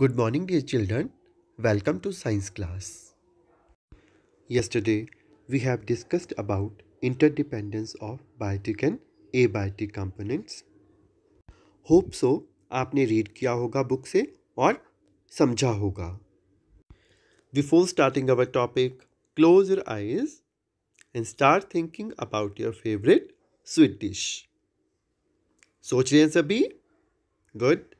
Good morning, dear children. Welcome to science class. Yesterday, we have discussed about interdependence of biotic and abiotic components. Hope so आपने read किया होगा book से और समझा होगा before starting our topic close your eyes and start thinking about your favourite sweet dish सोच रहे हैं सभी good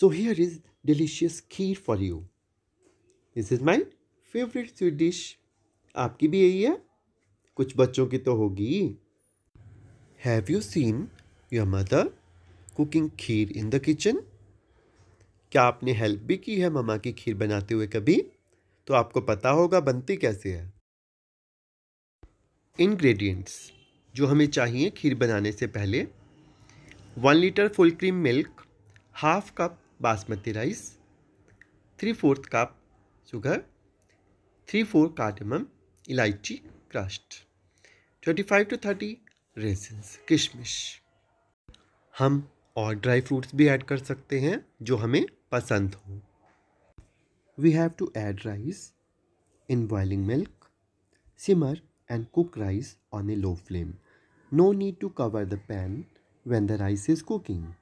So here is delicious kheer for you. This is my favorite sweet dish. आपकी भी यही है कुछ बच्चों की तो होगी have you seen your mother cooking kheer in the kitchen क्या आपने हेल्प भी की है ममा की खीर बनाते हुए कभी तो आपको पता होगा बनती कैसे है इंग्रेडिएंट्स जो हमें चाहिए खीर बनाने से पहले one litre full cream milk half cup basmati rice three fourth cup sugar three four cardamom इलायची crushed twenty five to thirty raisins किशमिश हम और ड्राई फ्रूट्स भी ऐड कर सकते हैं जो हमें पसंद हो we have to add rice in boiling milk simmer and cook rice on a low flame no need to cover the pan when the rice is cooking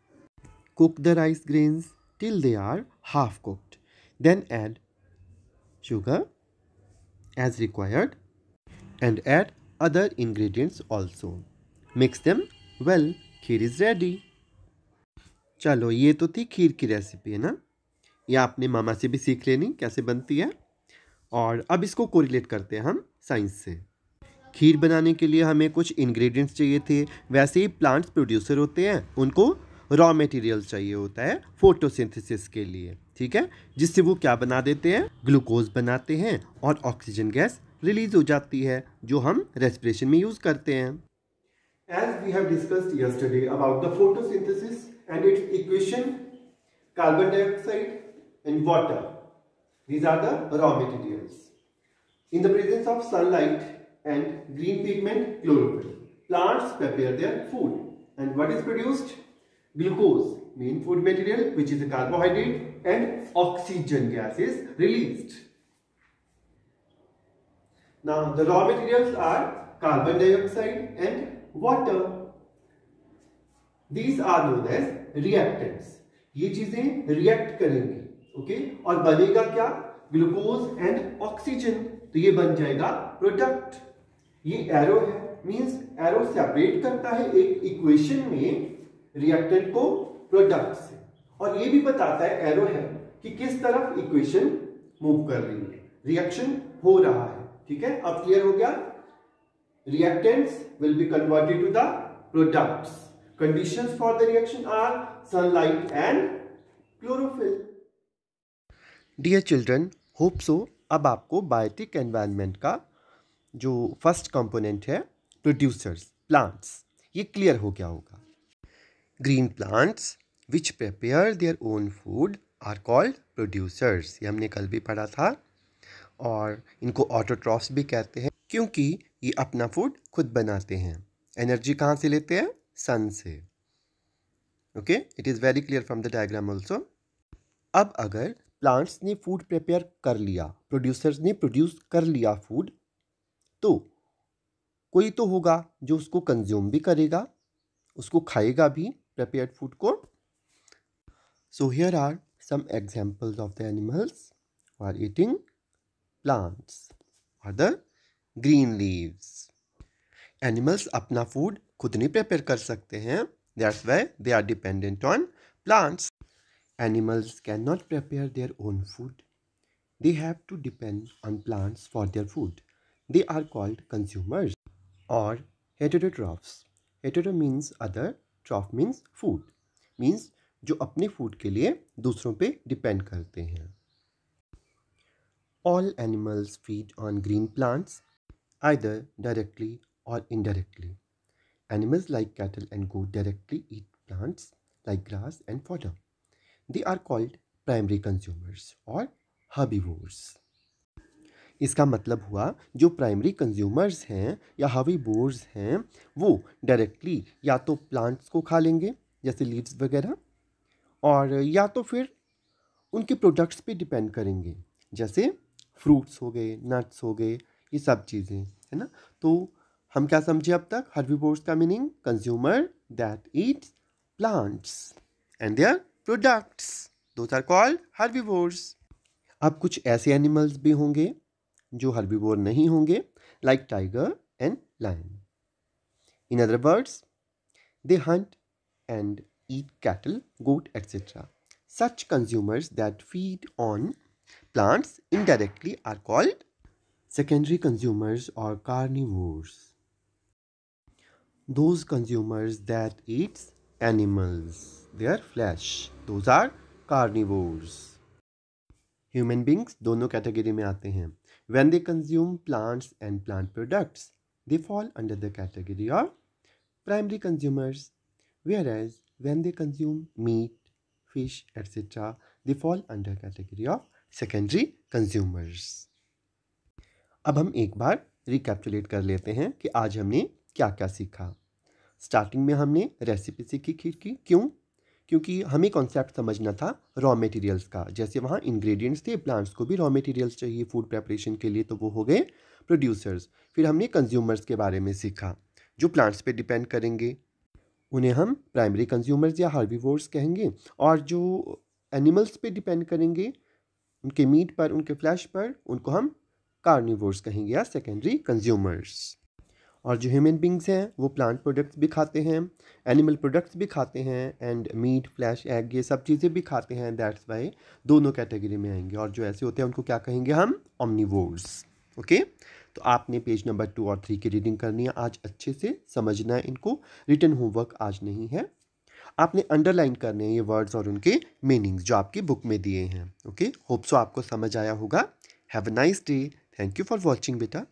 cook the rice grains till they are half cooked. Then add sugar as required and add other ingredients also. Mix them well. Kheer is ready. चलो ये तो थी खीर की recipe है ना ये आपने मामा से भी सीख लेनी कैसे बनती है और अब इसको कोरिलेट करते हैं हम साइंस से खीर बनाने के लिए हमें कुछ इंग्रेडिएंट्स चाहिए थे वैसे ही प्लांट्स प्रोड्यूसर होते हैं उनको रॉ मटेरियल चाहिए होता है फोटोसिंथेसिस के लिए ठीक है जिससे वो क्या बना देते हैं ग्लूकोज बनाते हैं और ऑक्सीजन गैस रिलीज हो जाती है जो हम रेस्पिरेशन में यूज करते हैं as we have discussed yesterday about the photosynthesis and its equation carbon dioxide and water these are the raw materials in the presence of sunlight and green pigment chlorophyll plants prepare their food and what is produced glucose main food material which is a carbohydrate and oxygen gas is released. Now the raw materials are carbon dioxide and water. These are known as reactants. ये चीजें react करेंगी okay और बनेगा क्या glucose and oxygen तो ये बन जाएगा प्रोडक्ट ये एरो है मींस एरो सेपरेट करता है एक इक्वेशन में रिएक्टेंट को प्रोडक्ट से और ये भी बताता है एरो है कि किस तरफ इक्वेशन मूव कर रही है रिएक्शन हो रहा है ठीक है अब क्लियर हो गया reactants will be converted to the products conditions for the reaction are sunlight and chlorophyll dear children hope so अब आपको बायोटिक एनवायरनमेंट का जो फर्स्ट कंपोनेंट है प्रोड्यूसर्स प्लांट्स ये क्लियर हो गया होगा green plants which prepare their own food are called producers ये हमने कल भी पढ़ा था और इनको ऑटोट्रॉफ्स भी कहते हैं क्योंकि ये अपना फूड खुद बनाते हैं एनर्जी कहाँ से लेते हैं सन से okay it is very clear from the diagram also अब अगर प्लांट्स ने फूड प्रिपेयर कर लिया प्रोड्यूसर्स ने प्रोड्यूस कर लिया फूड तो कोई तो होगा जो उसको कंज्यूम भी करेगा उसको खाएगा भी prepared food court. So here are some examples of the animals who are eating plants or the green leaves. Animals अपना food खुद नहीं prepare कर सकते हैं that's why they are dependent on plants. Animals cannot prepare their own food. They have to depend on plants for their food. They are called consumers or heterotrophs. Hetero means other चॉफ means food means जो अपने food के लिए दूसरों पे depend करते हैं all animals feed on green plants either directly or indirectly animals like cattle and goat directly eat plants like grass and fodder they are called primary consumers or herbivores इसका मतलब हुआ जो प्राइमरी कंज्यूमर्स हैं या हवी bourse हैं वो directly या तो प्लांट्स को खा लेंगे जैसे लीव्स वगैरह और या तो फिर उनके प्रोडक्ट्स पे डिपेंड करेंगे जैसे फ्रूट्स हो गए नट्स हो गए ये सब चीज़ें है ना तो हम क्या समझे अब तक बोर्ड्स का meaning consumer that eats plants and their products those are called herbivores अब कुछ ऐसे एनिमल्स भी होंगे जो हर्बीबोर नहीं होंगे like tiger and lion and other birds they hunt and eat cattle goat etcetera such consumers that feed on plants indirectly are called secondary consumers or carnivores those consumers that eats animals their flesh those are carnivores human beings दोनों category में आते हैं When they consume plants and plant products, they fall under the category of primary consumers. Whereas when they consume meat, fish, etc., they fall under category of secondary consumers. अब हम एक बार recapitulate कर लेते हैं कि आज हमने क्या क्या सीखा स्टार्टिंग में हमने रेसिपी सीखी खीर की क्यों क्योंकि हमें कॉन्सेप्ट समझना था रॉ मटेरियल्स का जैसे वहाँ इंग्रेडिएंट्स थे प्लांट्स को भी रॉ मटेरियल्स चाहिए फूड प्रेपरेशन के लिए तो वो हो गए प्रोड्यूसर्स फिर हमने कंज्यूमर्स के बारे में सीखा जो प्लांट्स पे डिपेंड करेंगे उन्हें हम प्राइमरी कंज्यूमर्स या हार्बीवोर्स कहेंगे और जो एनिमल्स पे डिपेंड करेंगे उनके मीट पर उनके फ्लैश पर उनको हम कार्निवोर्स कहेंगे या सेकेंडरी कंज्यूमर्स और जो ह्यूमन बींग्स हैं वो प्लांट प्रोडक्ट्स भी खाते हैं एनिमल प्रोडक्ट्स भी खाते हैं एंड मीट फ्लैश एग ये सब चीज़ें भी खाते हैं दैट्स वाई दोनों कैटेगरी में आएंगे और जो ऐसे होते हैं उनको क्या कहेंगे हम ओमनीवोर्स ओके okay? तो आपने पेज नंबर टू और थ्री की रीडिंग करनी है आज अच्छे से समझना है इनको रिटर्न होमवर्क आज नहीं है आपने अंडरलाइन करने हैं ये वर्ड्स और उनके मीनिंग्स जो आपकी बुक में दिए हैं ओके होप सो आपको समझ आया होगा have a nice day thank you for watching बेटा